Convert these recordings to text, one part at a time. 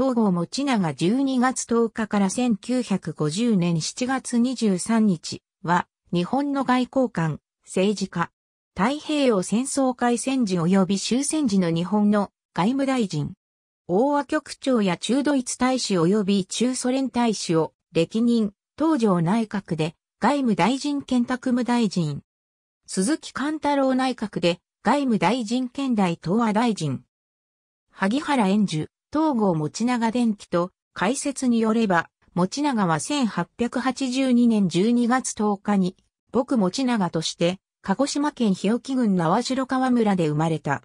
東郷持長12月10日から1950年7月23日は、日本の外交官、政治家、太平洋戦争開戦時及び終戦時の日本の外務大臣、大和局長や中ドイツ大使及び中ソ連大使を歴任、東条内閣で外務大臣兼宅務大臣、鈴木貫太郎内閣で外務大臣兼大東亜大臣、萩原円樹、東郷持長電機と解説によれば、持長は1882年12月10日に、僕持長として、鹿児島県日置郡縄城川村で生まれた。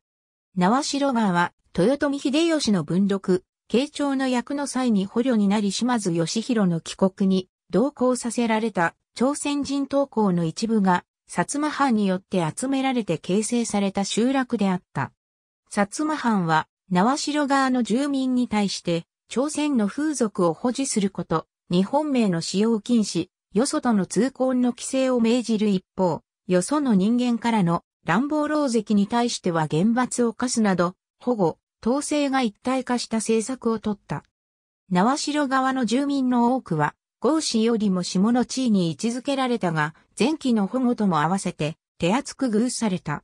縄城川は、豊臣秀吉の文禄、慶長の役の際に捕虜になり島津義弘の帰国に同行させられた朝鮮人投稿の一部が、薩摩藩によって集められて形成された集落であった。薩摩藩は縄城側の住民に対して、朝鮮の風俗を保持すること、日本名の使用禁止、よそとの通行の規制を命じる一方、よその人間からの乱暴狼藉に対しては厳罰を課すなど、保護、統制が一体化した政策をとった。縄城側の住民の多くは、豪氏よりも下の地位に位置づけられたが、前期の保護とも合わせて手厚く遇された。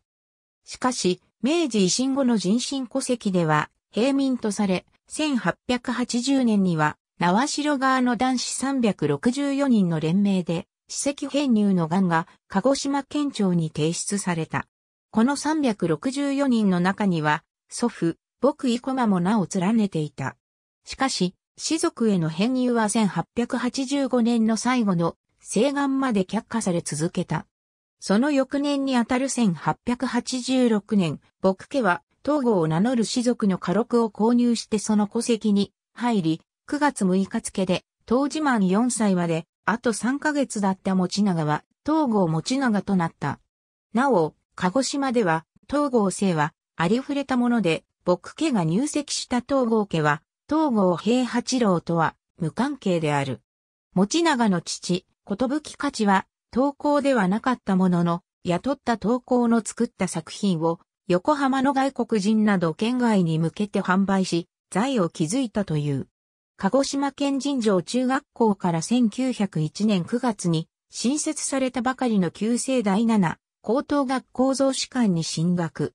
しかし、明治維新後の人身戸籍では、平民とされ、1880年には、縄城側の男子364人の連名で、史跡編入の願が鹿児島県庁に提出された。この364人の中には、祖父、僕井駒も名を連ねていた。しかし、士族への編入は1885年の最後の西願まで却下され続けた。その翌年にあたる1886年、牧家は東郷を名乗る士族の家禄を購入してその戸籍に入り、9月6日付で、当時満4歳まで、あと3ヶ月だった持長は、東郷持長となった。なお、鹿児島では、東郷姓は、ありふれたもので、牧家が入籍した東郷家は、東郷平八郎とは、無関係である。持長の父、ことぶき勝は、投稿ではなかったものの、雇った投稿の作った作品を、横浜の外国人など県外に向けて販売し、財を築いたという。鹿児島県人城中学校から1901年9月に新設されたばかりの旧世第7高等学校増士館に進学。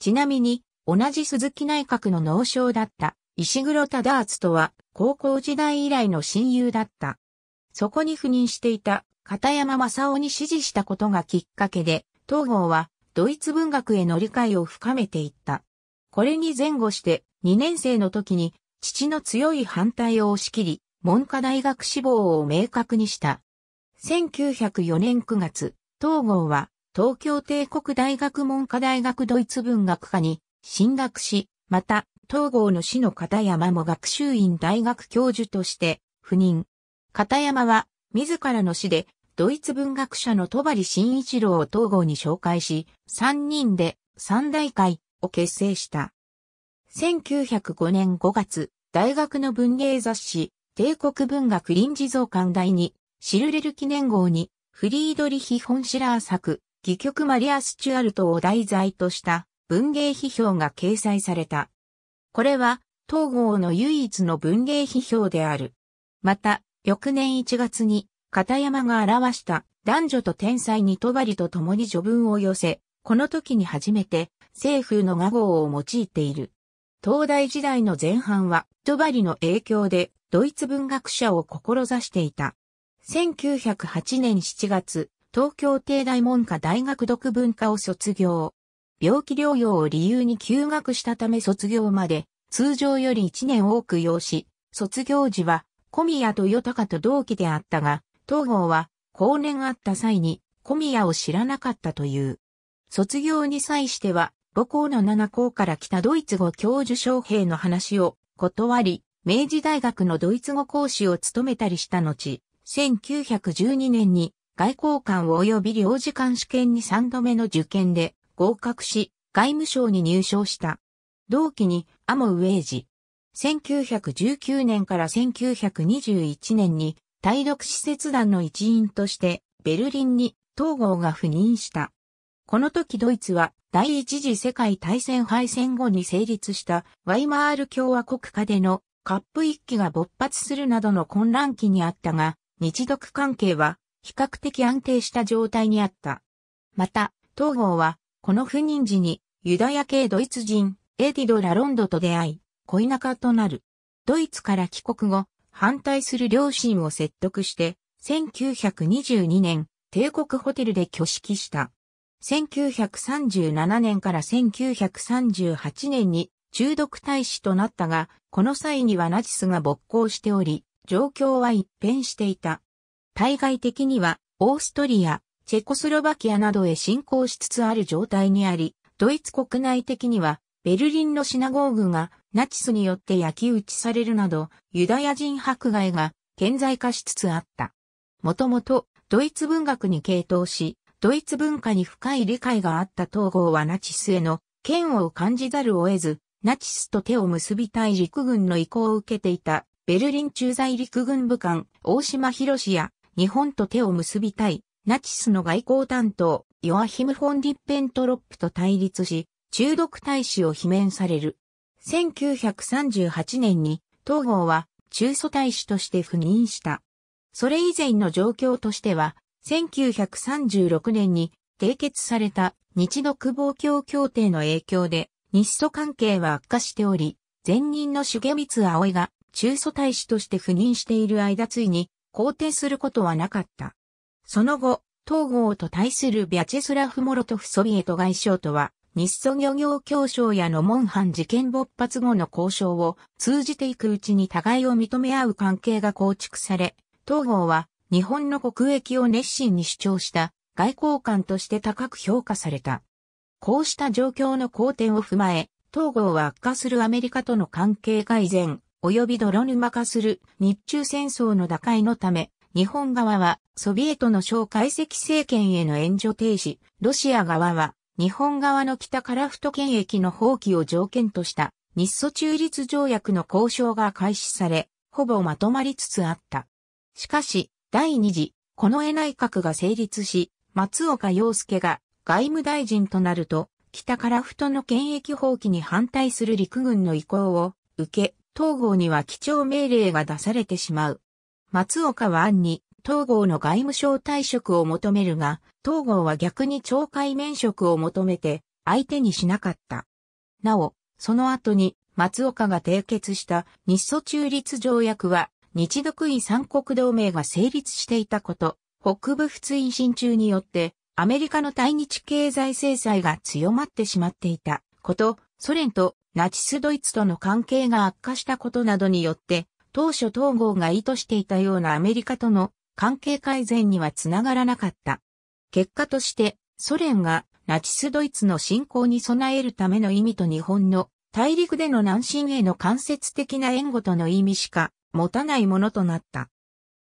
ちなみに同じ鈴木内閣の農省だった石黒忠厚とは高校時代以来の親友だった。そこに赴任していた片山正雄に支持したことがきっかけで、東郷はドイツ文学への理解を深めていった。これに前後して2年生の時に父の強い反対を押し切り、文科大学志望を明確にした。1904年9月、東郷は東京帝国大学文科大学ドイツ文学科に進学し、また、東郷の死の片山も学習院大学教授として赴任。片山は自らの死で、ドイツ文学者の戸張慎一郎を統合に紹介し、3人で三大会を結成した。1905年5月、大学の文芸雑誌、帝国文学臨時増刊第に、シルレル記念号に、フリードリヒ・ホンシラー作、戯曲マリア・スチュアルトを題材とした文芸批評が掲載された。これは、東郷の唯一の文芸批評である。また、翌年1月に、片山が表した男女と天才にとばりと共に序文を寄せ、この時に初めて、政府の画号を用いている。東大時代の前半は、とばりの影響で、ドイツ文学者を志していた。1908年7月、東京帝大文科大学読文科を卒業。病気療養を理由に休学したため卒業まで、通常より1年多く要し、卒業時は小宮と豊隆と同期であったが、東郷は、後年会った際に、小宮を知らなかったという。卒業に際しては、母校の七校から来たドイツ語教授将兵の話を断り、明治大学のドイツ語講師を務めたりした後、1912年に外交官及び領事館試験に3度目の受験で合格し、外務省に入省した。同期に、アモウエイジ、1919年から1921年に、対独使節団の一員として、ベルリンに東郷が赴任した。この時ドイツは、第一次世界大戦敗戦後に成立したワイマール共和国下でのカップ一揆が勃発するなどの混乱期にあったが、日独関係は比較的安定した状態にあった。また、東郷は、この赴任時にユダヤ系ドイツ人エディド・ラロンドと出会い、恋仲となる。ドイツから帰国後、反対する両親を説得して、1922年、帝国ホテルで挙式した。1937年から1938年に中毒大使となったが、この際にはナチスが勃興しており、状況は一変していた。対外的には、オーストリア、チェコスロバキアなどへ侵攻しつつある状態にあり、ドイツ国内的には、ベルリンのシナゴーグがナチスによって焼き打ちされるなど、ユダヤ人迫害が顕在化しつつあった。もともとドイツ文学に傾倒し、ドイツ文化に深い理解があった統合はナチスへの嫌悪を感じざるを得ず、ナチスと手を結びたい陸軍の意向を受けていた、ベルリン駐在陸軍武官、大島博士や、日本と手を結びたい、ナチスの外交担当、ヨアヒム・フォン・ィッペントロップと対立し、中毒大使を罷免される。1938年に東郷は中祖大使として赴任した。それ以前の状況としては、1936年に締結された日独防共協定の影響で日祖関係は悪化しており、前任の重光葵が中祖大使として赴任している間ついに肯定することはなかった。その後、東郷と対するビャチェスラフ・モロトフ・ソビエト外相とは日ソ漁業協商やの門藩事件勃発後の交渉を通じていくうちに互いを認め合う関係が構築され、東郷は日本の国益を熱心に主張した外交官として高く評価された。こうした状況の好転を踏まえ、東郷は悪化するアメリカとの関係改善、及び泥沼化する日中戦争の打開のため、日本側はソビエトの小解析政権への援助停止、ロシア側は日本側の北樺太県駅の放棄を条件とした日ソ中立条約の交渉が開始され、ほぼまとまりつつあった。しかし、第二次、この絵内閣が成立し、松岡洋介が外務大臣となると、北樺太の権益放棄に反対する陸軍の意向を受け、東郷には基調命令が出されてしまう。松岡は暗に東郷の外務省退職を求めるが、東郷は逆に懲戒免職を求めて、相手にしなかった。なお、その後に松岡が締結した日ソ中立条約は、日独位三国同盟が成立していたこと、北部仏印心中によって、アメリカの対日経済制裁が強まってしまっていたこと、ソ連とナチスドイツとの関係が悪化したことなどによって、当初統合が意図していたようなアメリカとの関係改善にはつながらなかった。結果として、ソ連がナチスドイツの侵攻に備えるための意味と日本の大陸での南進への間接的な援護との意味しか持たないものとなった。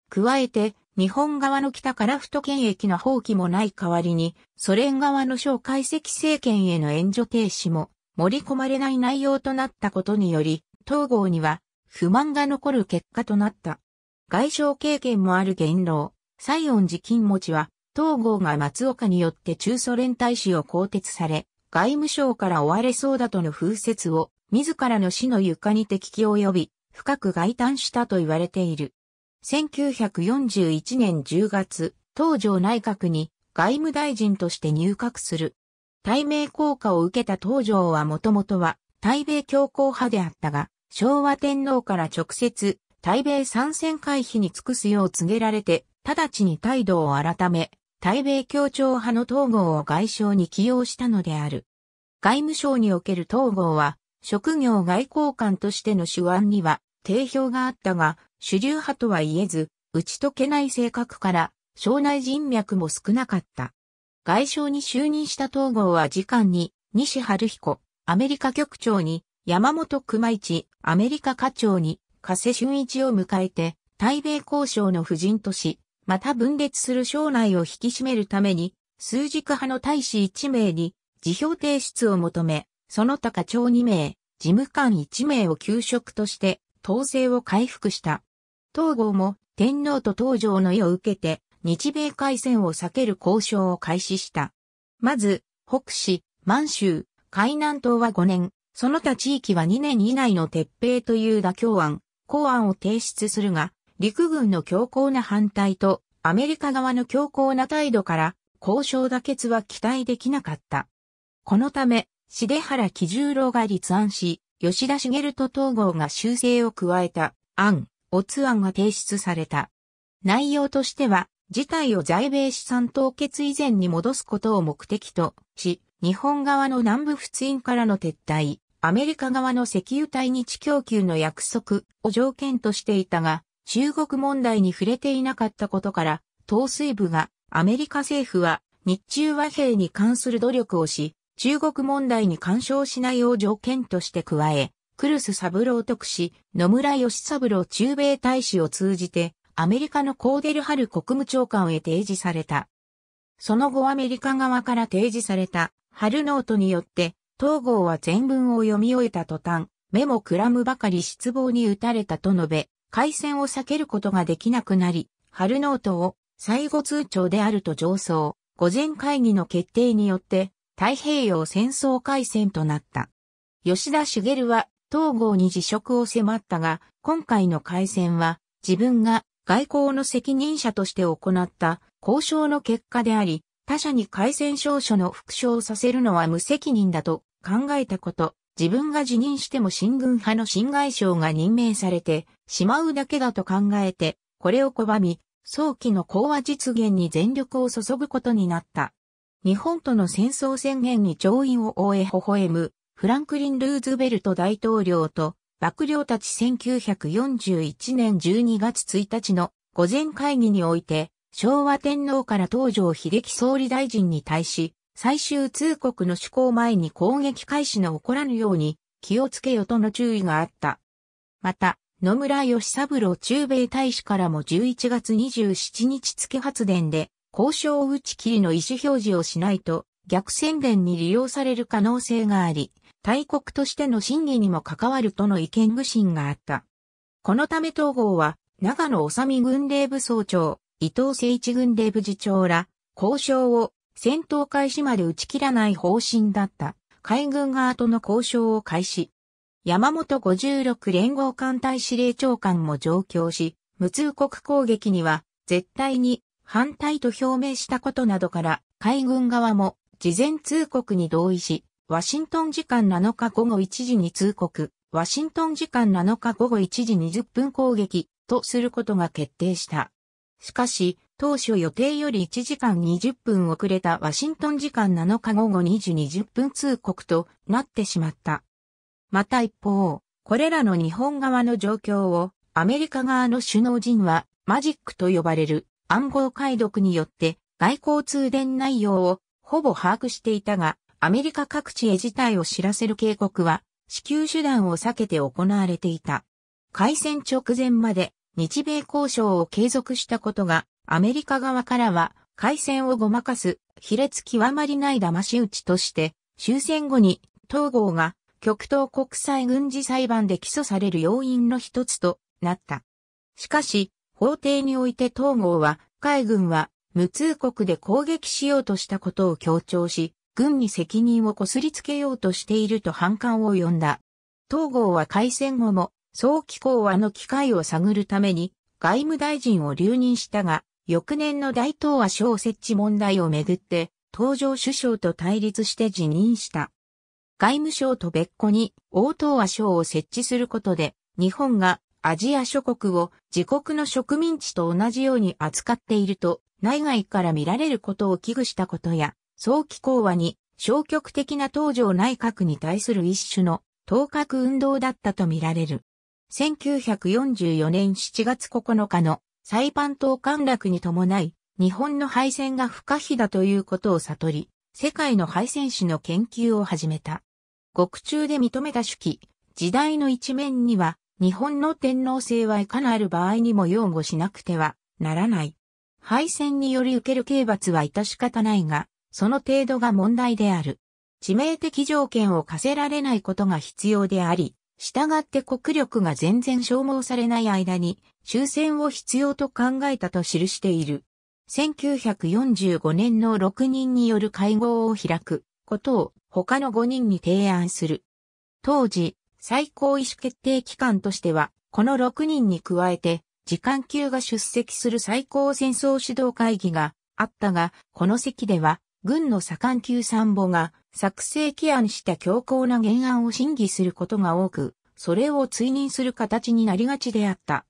加えて、日本側の北から太都駅の放棄もない代わりに、ソ連側の小解析政権への援助停止も盛り込まれない内容となったことにより、統合には不満が残る結果となった。外相経験もある元老、西恩寺金持は、東郷が松岡によって中ソ連大使を更迭され、外務省から追われそうだとの風説を、自らの死の床に敵機及び、深く外嘆したと言われている。1941年10月、東条内閣に外務大臣として入閣する。対米効果を受けた東条はもともとは、対米強硬派であったが、昭和天皇から直接対米参戦回避に尽くすよう告げられて、直ちに態度を改め、対米協調派の統合を外相に起用したのである。外務省における統合は、職業外交官としての手腕には定評があったが、主流派とは言えず、打ち解けない性格から、省内人脈も少なかった。外相に就任した統合は次官に、西春彦、アメリカ局長に、山本熊一、アメリカ課長に、加瀬俊一を迎えて、対米交渉の婦人とし、また分裂する省内を引き締めるために、数軸派の大使1名に、辞表提出を求め、その他課長2名、事務官1名を休職として、統制を回復した。統合も天皇と東条の意を受けて、日米海戦を避ける交渉を開始した。まず、北市、満州、海南島は5年、その他地域は2年以内の撤兵という妥協案、公案を提出するが、陸軍の強硬な反対とアメリカ側の強硬な態度から交渉妥結は期待できなかった。このため、重原喜十郎が立案し、吉田茂と統合が修正を加えた案、オツ案が提出された。内容としては、事態を在米資産凍結以前に戻すことを目的とし、日本側の南部仏印からの撤退、アメリカ側の石油対日供給の約束を条件としていたが、中国問題に触れていなかったことから、統帥部がアメリカ政府は日中和平に関する努力をし、中国問題に干渉しないよう条件として加え、クルス三郎特使、野村義三郎駐米大使を通じて、アメリカのコーデルハル国務長官へ提示された。その後アメリカ側から提示された、ハルノートによって、東郷は全文を読み終えた途端、目もくらむばかり失望に打たれたと述べ、回戦を避けることができなくなり、春ノートを最後通帳であると上層、午前会議の決定によって、太平洋戦争開戦となった。吉田茂は東郷に辞職を迫ったが、今回の開戦は自分が外交の責任者として行った交渉の結果であり、他者に開戦証書の復唱させるのは無責任だと考えたこと、自分が辞任しても新軍派の新外相が任命されてしまうだけだと考えて、これを拒み、早期の講和実現に全力を注ぐことになった。日本との戦争宣言に調印を終え微笑む、フランクリン・ルーズベルト大統領と、幕僚たち1941年12月1日の午前会議において、昭和天皇から東条悲劇総理大臣に対し、最終通告の施行前に攻撃開始の起こらぬように気をつけよとの注意があった。また、野村義三郎駐米大使からも11月27日付発電で交渉打ち切りの意思表示をしないと逆宣伝に利用される可能性があり、大国としての審議にも関わるとの意見具信があった。このため統合は、長野治軍令部総長、伊藤誠一軍令部次長ら、交渉を戦闘開始まで打ち切らない方針だった海軍側との交渉を開始。山本56連合艦隊司令長官も上京し、無通告攻撃には絶対に反対と表明したことなどから海軍側も事前通告に同意し、ワシントン時間7日午後1時に通告、ワシントン時間7日午後1時20分攻撃とすることが決定した。しかし、当初予定より1時間20分遅れたワシントン時間7日午後2時20分通告となってしまった。また一方、これらの日本側の状況をアメリカ側の首脳陣はマジックと呼ばれる暗号解読によって外交通電内容をほぼ把握していたが、アメリカ各地へ事態を知らせる警告は支給手段を避けて行われていた。開戦直前まで日米交渉を継続したことがアメリカ側からは、海戦をごまかす、卑劣極まりない騙し討ちとして、終戦後に、東郷が極東国際軍事裁判で起訴される要因の一つとなった。しかし、法廷において東郷は、海軍は無通国で攻撃しようとしたことを強調し、軍に責任をこすりつけようとしていると反感を呼んだ。東郷は海戦後も、早期講和の機会を探るために、外務大臣を留任したが、翌年の大東亜省設置問題をめぐって、東条首相と対立して辞任した。外務省と別個に大東亜省を設置することで、日本がアジア諸国を自国の植民地と同じように扱っていると、内外から見られることを危惧したことや、早期講和に消極的な東条内閣に対する一種の当確運動だったとみられる。1944年7月9日のサイパン島陥落に伴い、日本の敗戦が不可避だということを悟り、世界の敗戦史の研究を始めた。獄中で認めた手記、時代の一面には、日本の天皇制はいかなる場合にも擁護しなくてはならない。敗戦により受ける刑罰は致し方ないが、その程度が問題である。致命的条件を課せられないことが必要であり、従って国力が全然消耗されない間に、終戦を必要と考えたと記している。1945年の6人による会合を開くことを他の5人に提案する。当時、最高意思決定機関としては、この6人に加えて、時間級が出席する最高戦争指導会議があったが、この席では、軍の左官級参謀が作成起案した強硬な原案を審議することが多く、それを追認する形になりがちであった。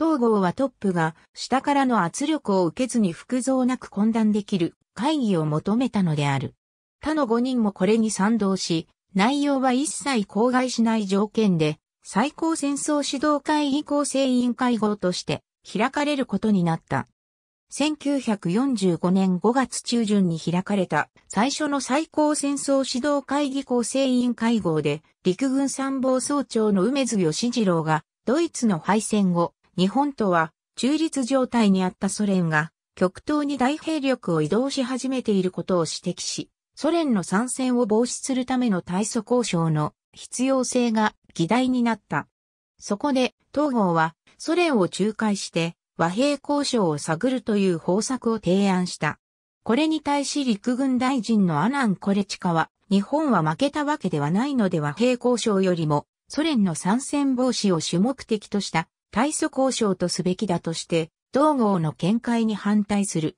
統合はトップが下からの圧力を受けずに複造なく懇談できる会議を求めたのである。他の5人もこれに賛同し、内容は一切口外しない条件で、最高戦争指導会議構成委員会合として開かれることになった。1945年5月中旬に開かれた最初の最高戦争指導会議構成委員会合で陸軍参謀総長の梅津義次郎がドイツの敗戦後日本とは中立状態にあったソ連が極東に大兵力を移動し始めていることを指摘し、ソ連の参戦を防止するための対処交渉の必要性が議題になった。そこで、東郷はソ連を仲介して和平交渉を探るという方策を提案した。これに対し陸軍大臣のアナン・コレチカは、日本は負けたわけではないので和平交渉よりも、ソ連の参戦防止を主目的とした対処交渉とすべきだとして、同号の見解に反対する。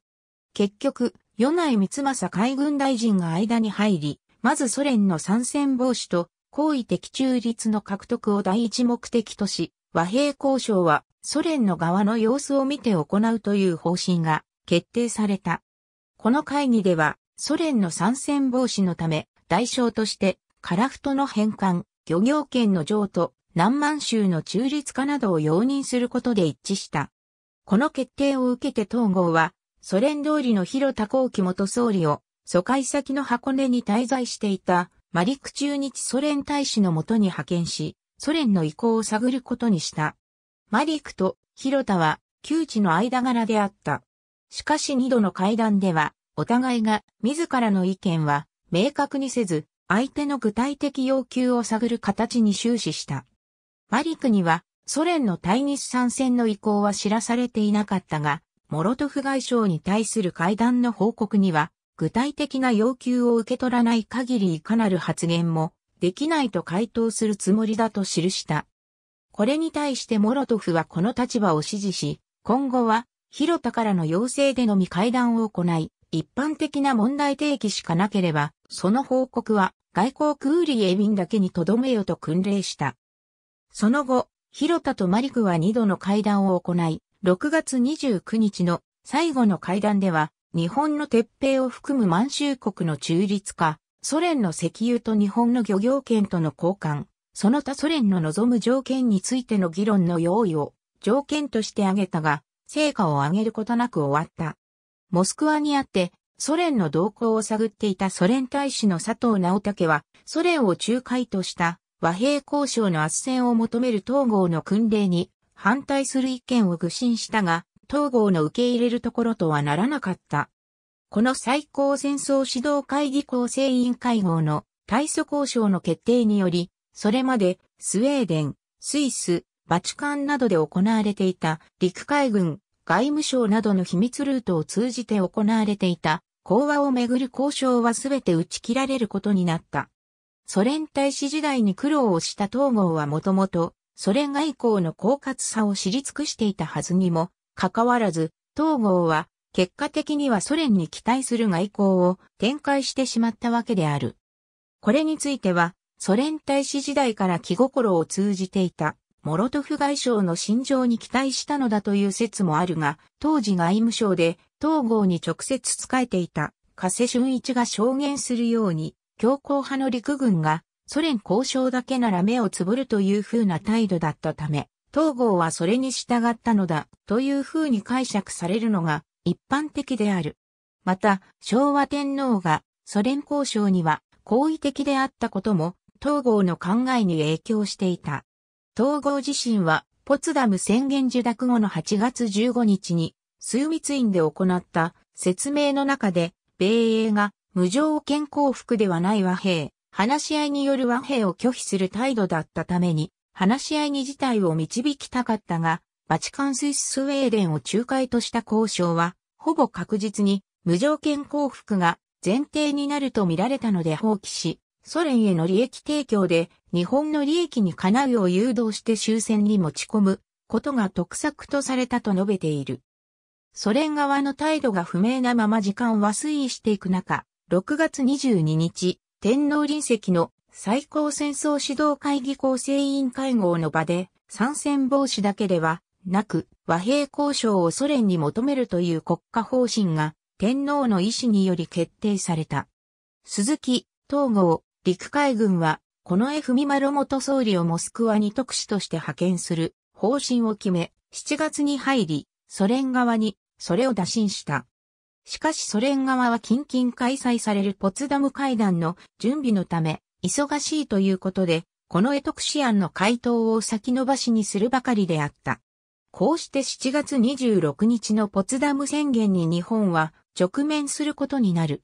結局、米内光政海軍大臣が間に入り、まずソ連の参戦防止と、行為的中立の獲得を第一目的とし、和平交渉はソ連の側の様子を見て行うという方針が決定された。この会議ではソ連の参戦防止のため代償としてカラフトの返還、漁業権の譲渡、南満州の中立化などを容認することで一致した。この決定を受けて統合は、ソ連通りの広田幸喜元総理を、疎開先の箱根に滞在していた、マリク中日ソ連大使のもとに派遣し、ソ連の意向を探ることにした。マリクと広田は、旧知の間柄であった。しかし二度の会談では、お互いが自らの意見は明確にせず、相手の具体的要求を探る形に終始した。マリクにはソ連の対日参戦の意向は知らされていなかったが、モロトフ外相に対する会談の報告には、具体的な要求を受け取らない限りいかなる発言もできないと回答するつもりだと記した。これに対してモロトフはこの立場を支持し、今後は広田からの要請でのみ会談を行い、一般的な問題提起しかなければ、その報告は外交クーリエ便だけに留めよと訓令した。その後、広田とマリクは2度の会談を行い、6月29日の最後の会談では、日本の鉄平を含む満州国の中立化、ソ連の石油と日本の漁業権との交換、その他ソ連の望む条件についての議論の用意を条件として挙げたが、成果を上げることなく終わった。モスクワにあって、ソ連の動向を探っていたソ連大使の佐藤直武は、ソ連を仲介とした和平交渉の斡旋を求める東郷の訓令に反対する意見を愚信したが、東郷の受け入れるところとはならなかった。この最高戦争指導会議構成委員会合の対処交渉の決定により、それまでスウェーデン、スイス、バチカンなどで行われていた陸海軍、外務省などの秘密ルートを通じて行われていた講和をめぐる交渉はすべて打ち切られることになった。ソ連大使時代に苦労をした東郷はもともと、ソ連外交の狡猾さを知り尽くしていたはずにも、かかわらず、東郷は、結果的にはソ連に期待する外交を展開してしまったわけである。これについては、ソ連大使時代から気心を通じていた、モロトフ外相の心情に期待したのだという説もあるが、当時外務省で、東郷に直接仕えていた、加瀬俊一が証言するように、強硬派の陸軍がソ連交渉だけなら目をつぶるという風な態度だったため、東合はそれに従ったのだという風に解釈されるのが一般的である。また、昭和天皇がソ連交渉には好意的であったことも、東合の考えに影響していた。東合自身は、ポツダム宣言受諾後の8月15日に、枢密院で行った説明の中で、米英が無条件降伏ではない和平、話し合いによる和平を拒否する態度だったために、話し合いに事態を導きたかったが、バチカンスイスウェーデンを仲介とした交渉は、ほぼ確実に無条件降伏が前提になると見られたので放棄し、ソ連への利益提供で日本の利益にかなうよう誘導して終戦に持ち込むことが得策とされたと述べている。ソ連側の態度が不明なまま時間は推移していく中、6月22日、天皇臨席の最高戦争指導会議構成委員会合の場で、参戦防止だけではなく、和平交渉をソ連に求めるという国家方針が、天皇の意思により決定された。鈴木、東郷、陸海軍は、この F・ ミマロ元総理をモスクワに特使として派遣する方針を決め、7月に入り、ソ連側にそれを打診した。しかしソ連側は近々開催されるポツダム会談の準備のため、忙しいということで、このエトクシ案の回答を先延ばしにするばかりであった。こうして7月26日のポツダム宣言に日本は直面することになる。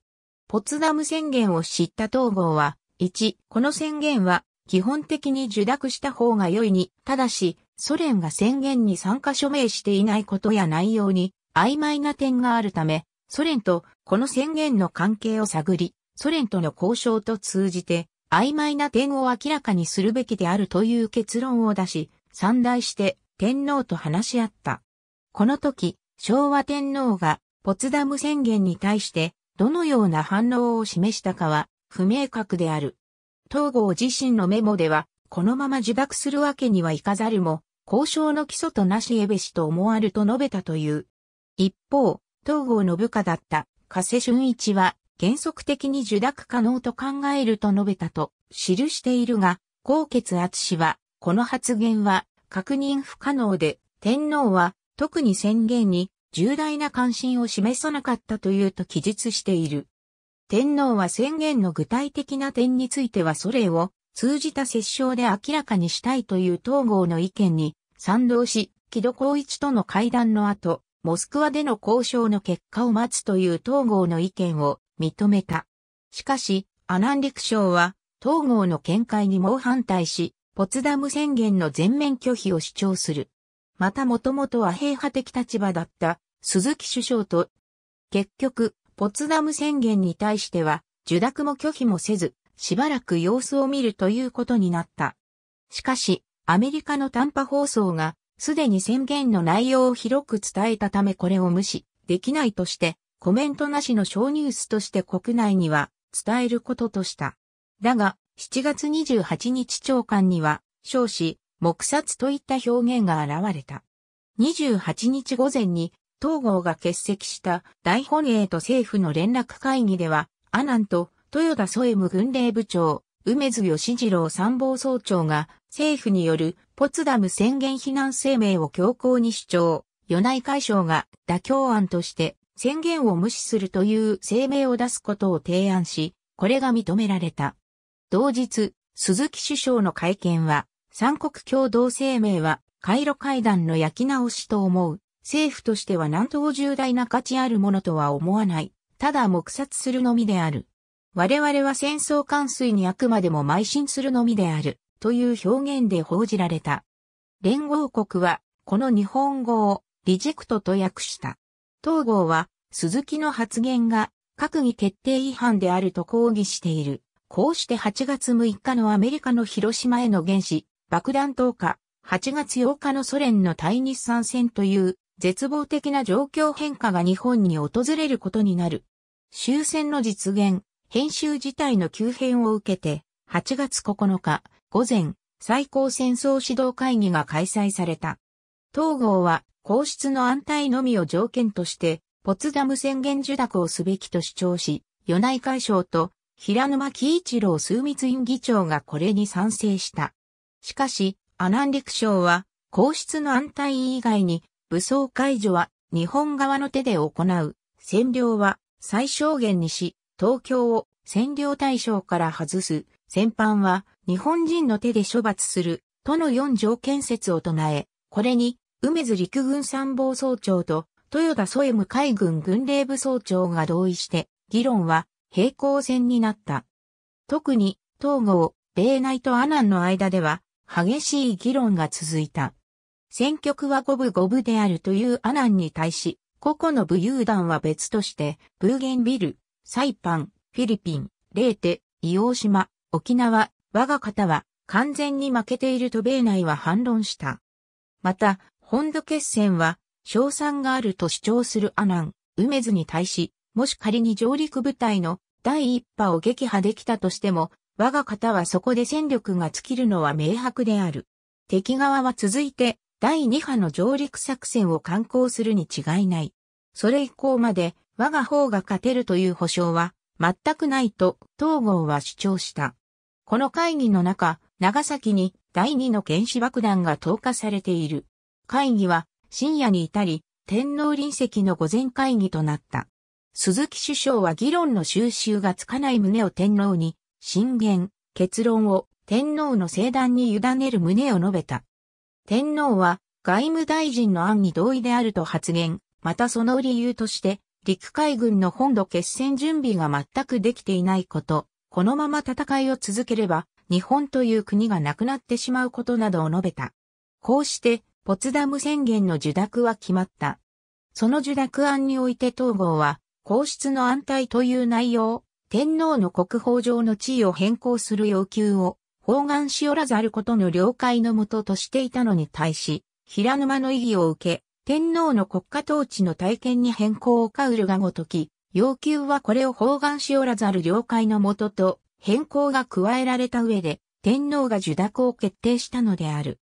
ポツダム宣言を知った統合は、1、この宣言は基本的に受諾した方が良いに、ただし、ソ連が宣言に参加署名していないことや内容に曖昧な点があるため、ソ連とこの宣言の関係を探り、ソ連との交渉と通じて、曖昧な点を明らかにするべきであるという結論を出し、三大して天皇と話し合った。この時、昭和天皇がポツダム宣言に対してどのような反応を示したかは不明確である。東郷自身のメモでは、このまま自爆するわけにはいかざるも、交渉の基礎となしえべしと思わると述べたという。一方、東郷の部下だった加瀬俊一は原則的に受諾可能と考えると述べたと記しているが、高血圧氏は、この発言は確認不可能で、天皇は特に宣言に重大な関心を示さなかったというと記述している。天皇は宣言の具体的な点についてはそれを通じた折衝で明らかにしたいという統合の意見に賛同し、木戸孝一との会談の後、モスクワでの交渉の結果を待つという統合の意見を認めた。しかし、アナン陸省は、統合の見解に猛反対し、ポツダム宣言の全面拒否を主張する。またもともとは平派的立場だった鈴木首相と、結局、ポツダム宣言に対しては、受諾も拒否もせず、しばらく様子を見るということになった。しかし、アメリカの短波放送がすでに宣言の内容を広く伝えたためこれを無視できないとして、コメントなしの小ニュースとして国内には伝えることとした。だが、7月28日長官には、少子、黙殺といった表現が現れた。28日午前に、東郷が欠席した大本営と政府の連絡会議では、阿南と豊田添務軍令部長、梅津義次郎参謀総長が政府によるポツダム宣言非難声明を強行に主張、与内会省が妥協案として宣言を無視するという声明を出すことを提案し、これが認められた。同日、鈴木首相の会見は、三国共同声明は、回路会談の焼き直しと思う。政府としては何と重大な価値あるものとは思わない。ただ黙殺するのみである。我々は戦争完水にあくまでも邁進するのみである。という表現で報じられた。連合国は、この日本語をリジェクトと訳した。統合は、鈴木の発言が閣議決定違反であると抗議している。こうして8月6日のアメリカの広島への原子、爆弾投下、8月8日のソ連の対日参戦という絶望的な状況変化が日本に訪れることになる。終戦の実現、編集自体の急変を受けて、8月9日、午前、最高戦争指導会議が開催された。東郷は、皇室の安泰のみを条件として、ポツダム宣言受諾をすべきと主張し、与内会省と平沼喜一郎枢密院議長がこれに賛成した。しかし、阿南陸省は、皇室の安泰以外に、武装解除は日本側の手で行う、占領は最小限にし、東京を占領対象から外す、戦犯は日本人の手で処罰する、との4条件説を唱え、これに、梅津陸軍参謀総長と、豊田添武海軍軍令部総長が同意して、議論は平行線になった。特に、東郷、米内と阿南の間では、激しい議論が続いた。選局は五部五部であるという阿南に対し、個々の武勇団は別として、ブーゲンビル、サイパン、フィリピン、レーテ、伊黄島、沖縄、我が方は完全に負けていると米内は反論した。また、本土決戦は、賞賛があると主張する阿南、梅津に対し、もし仮に上陸部隊の第一波を撃破できたとしても、我が方はそこで戦力が尽きるのは明白である。敵側は続いて、第2波の上陸作戦を敢行するに違いない。それ以降まで、我が方が勝てるという保証は、全くないと、東郷は主張した。この会議の中、長崎に第二の原子爆弾が投下されている。会議は深夜に至り、天皇臨席の午前会議となった。鈴木首相は議論の収集がつかない旨を天皇に、進言、結論を天皇の聖壇に委ねる旨を述べた。天皇は外務大臣の案に同意であると発言、またその理由として、陸海軍の本土決戦準備が全くできていないこと、このまま戦いを続ければ、日本という国がなくなってしまうことなどを述べた。こうして、ポツダム宣言の受諾は決まった。その受諾案において統合は、皇室の安泰という内容、天皇の国宝上の地位を変更する要求を、包含しおらずあることの了解のもととしていたのに対し、平沼の意義を受け、天皇の国家統治の体験に変更をカウルがごとき、要求はこれを包含しおらざる了解のもとと変更が加えられた上で、天皇が受諾を決定したのである。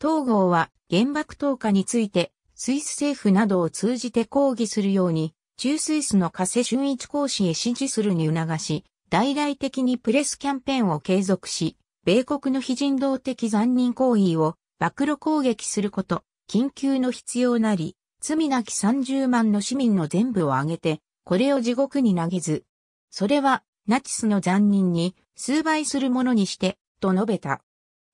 東郷は原爆投下について、スイス政府などを通じて抗議するように、中スイスの加瀬俊一講師へ支持するに促し、大々的にプレスキャンペーンを継続し、米国の非人道的残忍行為を暴露攻撃すること、緊急の必要なり、罪なき30万の市民の全部を挙げて、これを地獄に投げず。それは、ナチスの残忍に数倍するものにして、と述べた。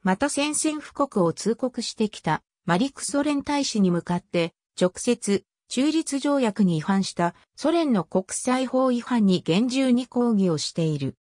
また宣戦布告を通告してきたマリクソ連大使に向かって、直接、中立条約に違反したソ連の国際法違反に厳重に抗議をしている。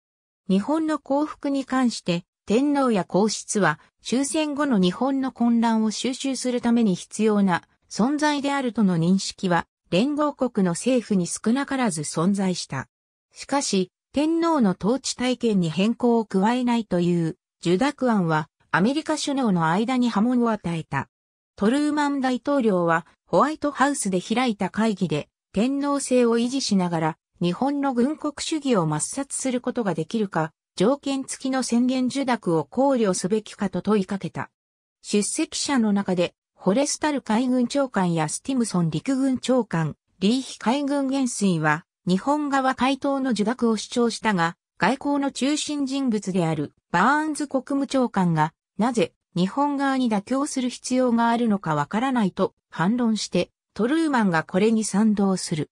日本の幸福に関して、天皇や皇室は終戦後の日本の混乱を収集するために必要な存在であるとの認識は連合国の政府に少なからず存在した。しかし、天皇の統治体験に変更を加えないという受諾案はアメリカ首脳の間に波紋を与えた。トルーマン大統領はホワイトハウスで開いた会議で天皇制を維持しながら日本の軍国主義を抹殺することができるか、条件付きの宣言受諾を考慮すべきかと問いかけた。出席者の中でホレスタル海軍長官やスティムソン陸軍長官、リーヒ海軍元帥は、日本側回答の受諾を主張したが、外交の中心人物であるバーンズ国務長官が、なぜ日本側に妥協する必要があるのかわからないと反論して、トルーマンがこれに賛同する。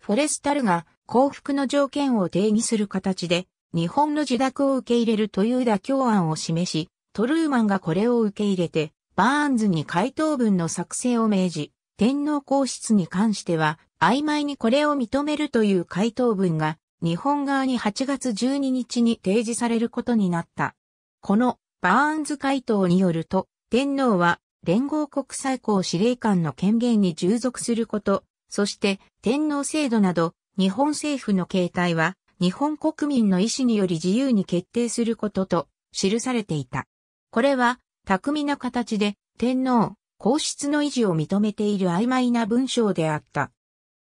フォレスタルが幸福の条件を定義する形で、日本の受諾を受け入れるという妥協案を示し、トルーマンがこれを受け入れて、バーンズに回答文の作成を命じ、天皇皇室に関しては、曖昧にこれを認めるという回答文が、日本側に8月12日に提示されることになった。この、バーンズ回答によると、天皇は、連合国最高司令官の権限に従属すること、そして天皇制度など日本政府の形態は日本国民の意思により自由に決定することと記されていた。これは巧みな形で天皇、皇室の維持を認めている曖昧な文章であった。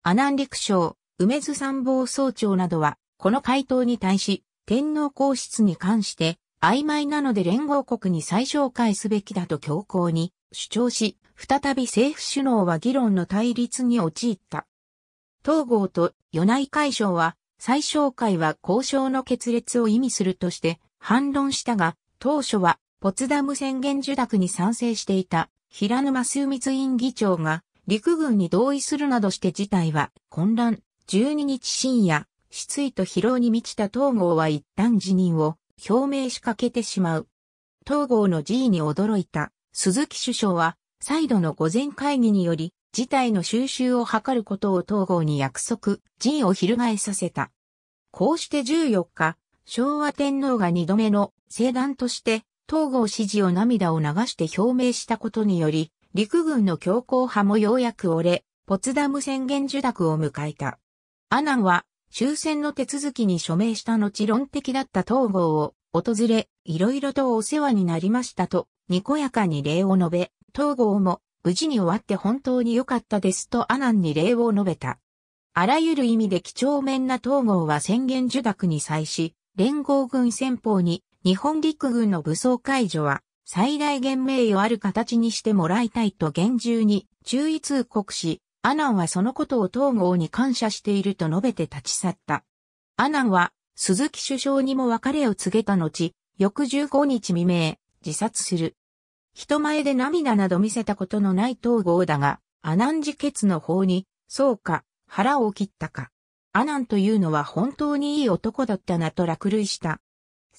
阿南陸省、梅津参謀総長などは、この回答に対し、天皇皇室に関して、曖昧なので連合国に再紹介すべきだと強硬に主張し、再び政府首脳は議論の対立に陥った。東郷と与内会省は、再紹介は交渉の決裂を意味するとして反論したが、当初はポツダム宣言受諾に賛成していた平沼枢密院議長が陸軍に同意するなどして事態は混乱。12日深夜、失意と疲労に満ちた東郷は一旦辞任を表明しかけてしまう。東郷の辞意に驚いた鈴木首相は再度の午前会議により事態の収拾を図ることを東郷に約束、辞意を翻させた。こうして14日、昭和天皇が二度目の聖断として統合支持を涙を流して表明したことにより、陸軍の強硬派もようやく折れ、ポツダム宣言受諾を迎えた。アナンは終戦の手続きに署名した後論的だった統合を訪れ、いろいろとお世話になりましたと、にこやかに礼を述べ、統合も無事に終わって本当に良かったですとアナンに礼を述べた。あらゆる意味で貴重面な統合は宣言受諾に際し、連合軍戦法に日本陸軍の武装解除は最大限名誉ある形にしてもらいたいと厳重に注意通告し、アナンはそのことを統合に感謝していると述べて立ち去った。アナンは鈴木首相にも別れを告げた後、翌15日未明、自殺する。人前で涙など見せたことのない統合だが、アナン自決の方に、そうか、腹を切ったか。アナンというのは本当にいい男だったなと落類した。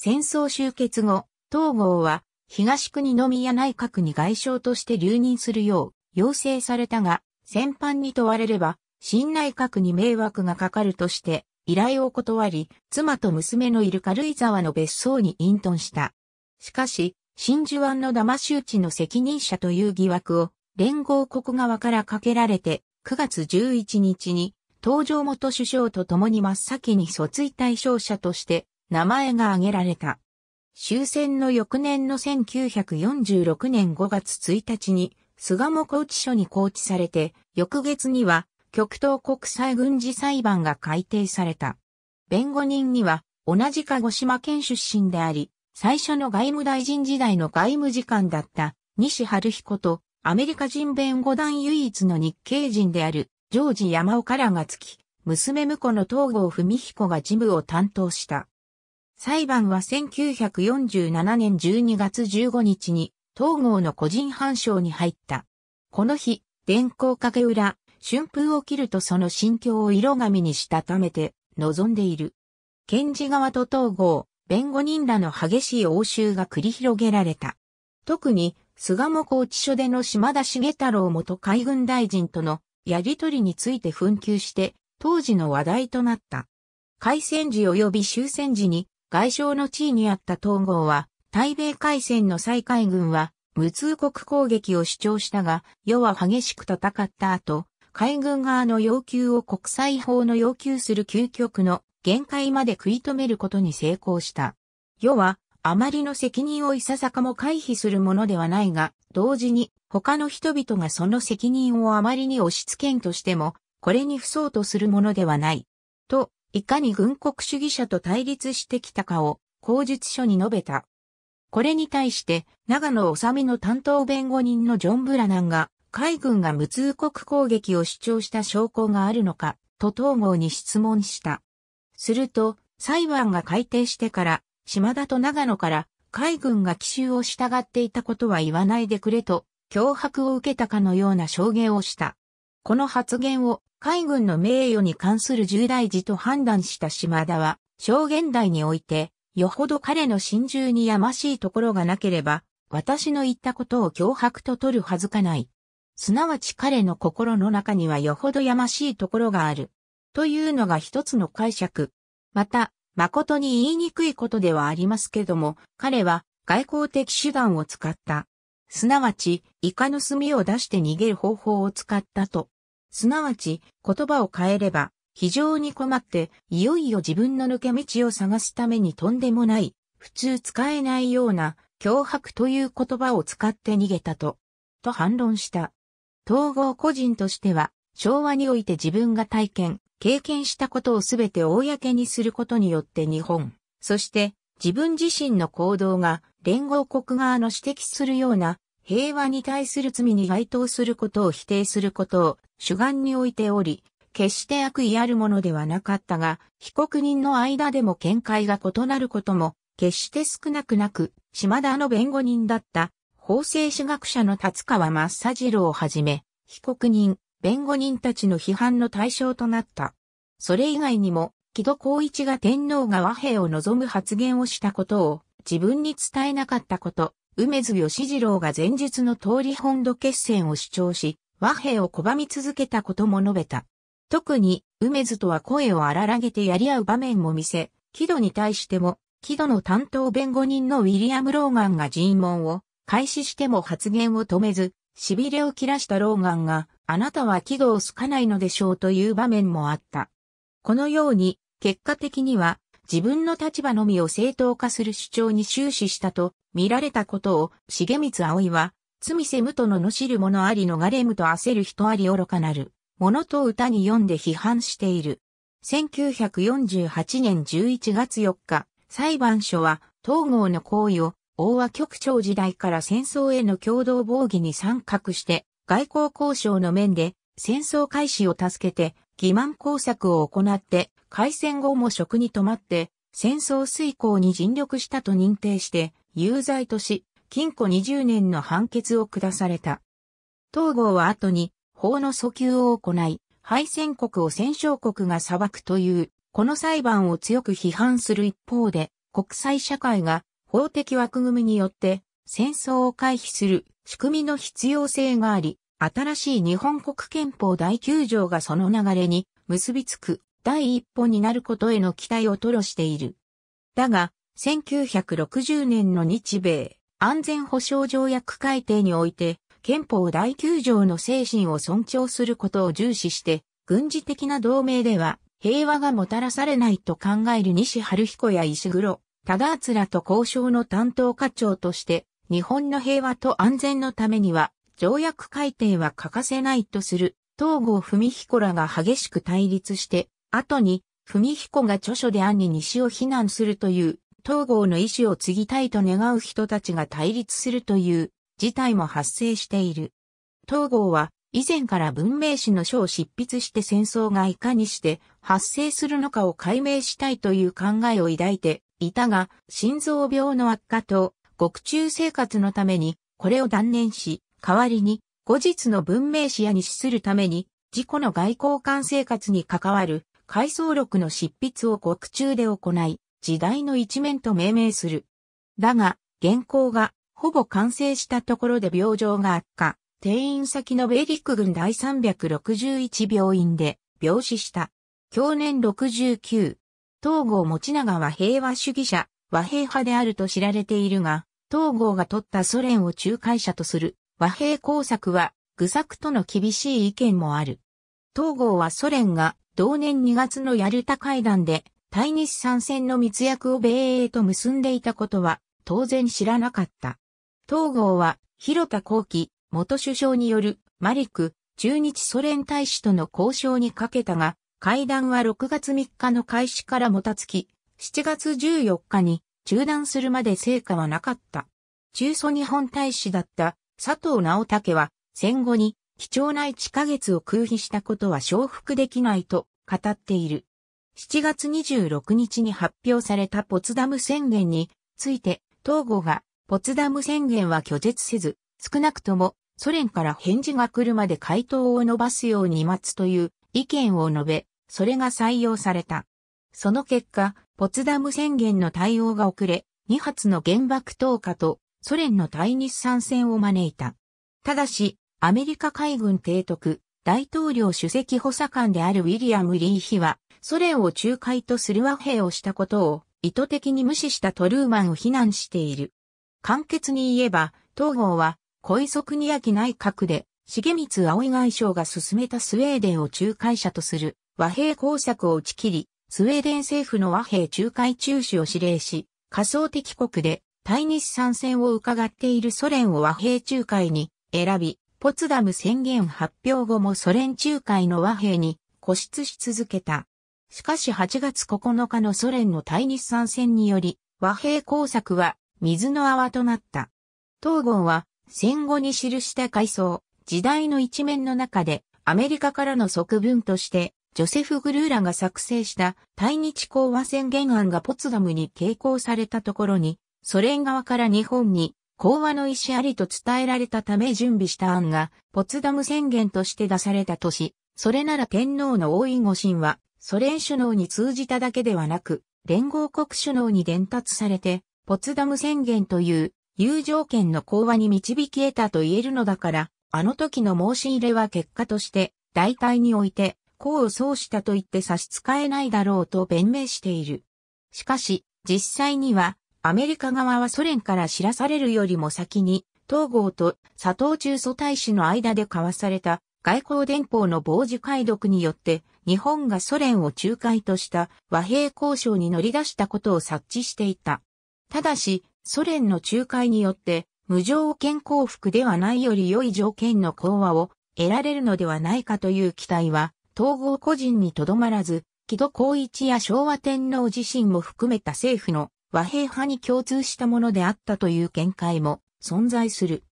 戦争終結後、東郷は東国宮内閣に外相として留任するよう要請されたが、戦犯に問われれば、新内閣に迷惑がかかるとして、依頼を断り、妻と娘のいる軽井沢の別荘に隠遁した。しかし、真珠湾の騙し討ちの責任者という疑惑を、連合国側からかけられて、9月11日に、東条元首相と共に真っ先に訴追対象者として、名前が挙げられた。終戦の翌年の1946年5月1日に、菅も高知署に高置されて、翌月には、極東国際軍事裁判が改定された。弁護人には、同じ鹿児島県出身であり、最初の外務大臣時代の外務次官だった西春彦と、アメリカ人弁護団唯一の日系人であるジョージ山岡らがつき、娘婿の東郷文彦が事務を担当した。裁判は1947年12月15日に、東郷の個人判賞に入った。この日、電光影裏、春風を切るとその心境を色紙にしたためて、望んでいる。検事側と東郷、弁護人らの激しい応酬が繰り広げられた。特に、菅も高知署での島田茂太郎元海軍大臣とのやりとりについて紛糾して、当時の話題となった。開戦時及び終戦時に外相の地位にあった統合は、対米海戦の再海軍は、無通国攻撃を主張したが、世は激しく戦った後、海軍側の要求を国際法の要求する究極の限界まで食い止めることに成功した。世は、あまりの責任をいささかも回避するものではないが、同時に他の人々がその責任をあまりに押し付けんとしても、これに不相とするものではない。と、いかに軍国主義者と対立してきたかを口述書に述べた。これに対して、長野修美の担当弁護人のジョン・ブラナンが、海軍が無通告攻撃を主張した証拠があるのか、と東郷に質問した。すると、裁判が改定してから、島田と長野から、海軍が奇襲を従っていたことは言わないでくれと、脅迫を受けたかのような証言をした。この発言を海軍の名誉に関する重大事と判断した島田は、証言台において、よほど彼の心中にやましいところがなければ、私の言ったことを脅迫と取るはずかない。すなわち彼の心の中にはよほどやましいところがある。というのが一つの解釈。また、誠に言いにくいことではありますけども、彼は外交的手段を使った。すなわち、イカの墨を出して逃げる方法を使ったとすなわち、言葉を変えれば、非常に困って、いよいよ自分の抜け道を探すためにとんでもない、普通使えないような、脅迫という言葉を使って逃げたと、と反論した。統合個人としては、昭和において自分が体験、経験したことをすべて公にすることによって日本、そして自分自身の行動が連合国側の指摘するような平和に対する罪に該当することを否定することを主眼に置いており、決して悪意あるものではなかったが、被告人の間でも見解が異なることも、決して少なくなく、島田の弁護人だった法制史学者の達川マッサジルをはじめ、被告人、弁護人たちの批判の対象となった。それ以外にも、木戸孝一が天皇が和平を望む発言をしたことを自分に伝えなかったこと、梅津義次郎が前述の通り本土決戦を主張し、和平を拒み続けたことも述べた。特に、梅津とは声を荒らげてやり合う場面も見せ、木戸に対しても、木戸の担当弁護人のウィリアム・ローガンが尋問を開始しても発言を止めず、痺れを切らしたローガンが、あなたは木戸を好かないのでしょうという場面もあった。このように、結果的には、自分の立場のみを正当化する主張に終始したと見られたことを、重光葵は、罪せむとののしる者あり逃れむと焦る人あり愚かなる、ものと歌に読んで批判している。1948年11月4日、裁判所は、東郷の行為を、大和局長時代から戦争への共同防御に参画して、外交交渉の面で、戦争開始を助けて、欺瞞工作を行って、開戦後も職に留まって、戦争遂行に尽力したと認定して、有罪とし、禁錮20年の判決を下された。東郷は後に、法の訴求を行い、敗戦国を戦勝国が裁くという、この裁判を強く批判する一方で、国際社会が法的枠組みによって戦争を回避する仕組みの必要性があり、新しい日本国憲法第9条がその流れに結びつく第一歩になることへの期待を吐露している。だが、1960年の日米安全保障条約改定において、憲法第9条の精神を尊重することを重視して、軍事的な同盟では平和がもたらされないと考える西春彦や石黒、忠敦らと交渉の担当課長として、日本の平和と安全のためには、条約改定は欠かせないとする、東郷文彦らが激しく対立して、後に、文彦が著書で兄西を非難するという、東郷の意志を継ぎたいと願う人たちが対立するという事態も発生している。東郷は以前から文明史の書を執筆して戦争がいかにして発生するのかを解明したいという考えを抱いていたが、心臓病の悪化と獄中生活のためにこれを断念し、代わりに後日の文明史やに資するために自己の外交官生活に関わる回想録の執筆を獄中で行い、時代の一面と命名する。だが、原稿がほぼ完成したところで病状が悪化、定員先のベリック軍第361病院で病死した。去年69、東郷持長は平和主義者、和平派であると知られているが、東郷が取ったソ連を仲介者とする和平工作は、愚策との厳しい意見もある。東郷はソ連が同年2月のヤルタ会談で、対日参戦の密約を米英と結んでいたことは、当然知らなかった。東郷は、広田幸喜、元首相による、マリク、駐日ソ連大使との交渉にかけたが、会談は6月3日の開始からもたつき、7月14日に中断するまで成果はなかった。中蘇日本大使だった佐藤直武は戦後に貴重な1ヶ月を空費したことは承服できないと語っている。7月26日に発表されたポツダム宣言について、東郷がポツダム宣言は拒絶せず、少なくともソ連から返事が来るまで回答を伸ばすように待つという意見を述べ、それが採用された。その結果、ポツダム宣言の対応が遅れ、2発の原爆投下とソ連の対日参戦を招いた。ただし、アメリカ海軍提督、大統領主席補佐官であるウィリアム・リーヒは、ソ連を仲介とする和平をしたことを意図的に無視したトルーマンを非難している。簡潔に言えば、東郷は、小磯国明内閣で、重光葵外相が進めたスウェーデンを仲介者とする和平工作を打ち切り、スウェーデン政府の和平仲介中止を指令し、仮想敵国で対日参戦を伺っているソ連を和平仲介に選び、ポツダム宣言発表後もソ連仲介の和平に固執し続けた。しかし8月9日のソ連の対日参戦により、和平工作は水の泡となった。東郷は戦後に記した回想、時代の一面の中で、アメリカからの側文として、ジョセフ・グルーラが作成した対日講和宣言案がポツダムに傾向されたところに、ソ連側から日本に講和の意思ありと伝えられたため準備した案が、ポツダム宣言として出された年、それなら天皇の王位御神は、ソ連首脳に通じただけではなく、連合国首脳に伝達されて、ポツダム宣言という、有条件の講和に導き得たと言えるのだから、あの時の申し入れは結果として、大体において、功を奏したと言って差し支えないだろうと弁明している。しかし、実際には、アメリカ側はソ連から知らされるよりも先に、東郷と佐藤中祖大使の間で交わされた外交電報の傍受解読によって、日本がソ連を仲介とした和平交渉に乗り出したことを察知していた。ただし、ソ連の仲介によって、無条件降伏ではないより良い条件の講和を得られるのではないかという期待は、統合個人にとどまらず、木戸光一や昭和天皇自身も含めた政府の和平派に共通したものであったという見解も存在する。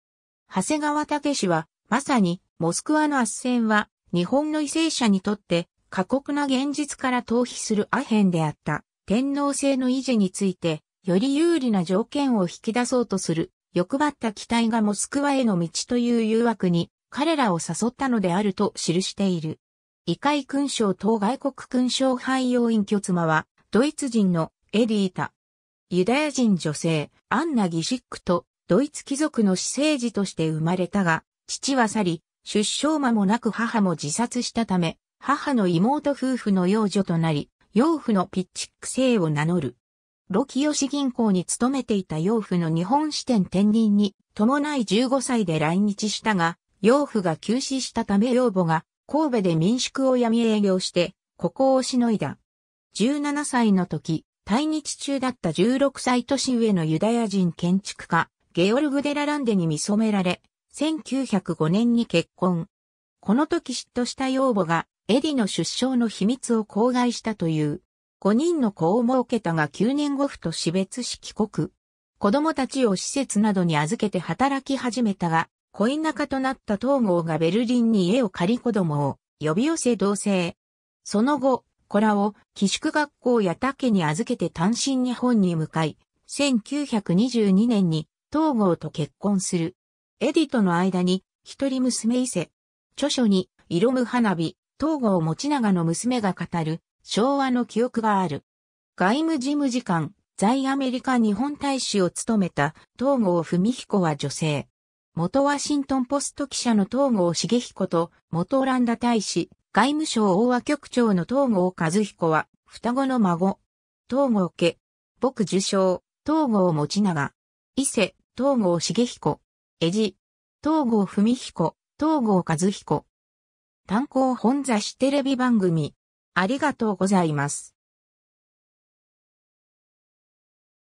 長谷川武氏は、まさに、モスクワの圧戦は、日本の為政者にとって、過酷な現実から逃避するアヘンであった、天皇制の維持について、より有利な条件を引き出そうとする、欲張った期待がモスクワへの道という誘惑に、彼らを誘ったのであると記している。異界勲章等外国勲章廃用員巨妻は、ドイツ人のエディータ、ユダヤ人女性、アンナ・ギシックと、ドイツ貴族の私生児として生まれたが、父は去り、出生間もなく母も自殺したため、母の妹夫婦の養女となり、養父のピッチック姓を名乗る。ロキヨシ銀行に勤めていた養父の日本支店転任に伴い15歳で来日したが、養父が急死したため養母が神戸で民宿を闇営業して、ここをしのいだ。17歳の時、対日中だった16歳年上のユダヤ人建築家、ゲオルグ・デラランデに見染められ、1905年に結婚。この時嫉妬した養母が、エディの出生の秘密を口外したという。5人の子を設けたが9年後ふと死別し帰国。子供たちを施設などに預けて働き始めたが、恋仲となった東郷がベルリンに家を借り子供を呼び寄せ同棲。その後、子らを寄宿学校や竹に預けて単身日本に向かい、1922年に東郷と結婚する。エディとの間に一人娘伊勢。著書に色む花火、東郷持長の娘が語る昭和の記憶がある。外務事務次官、在アメリカ日本大使を務めた東郷文彦は女性。元ワシントンポスト記者の東郷茂彦と元オランダ大使外務省大和局長の東郷和彦は、双子の孫。東郷家、僕受賞、東郷持長。伊勢、東郷茂彦。江地。東郷文彦、東郷和彦。炭鉱本雑誌テレビ番組。ありがとうございます。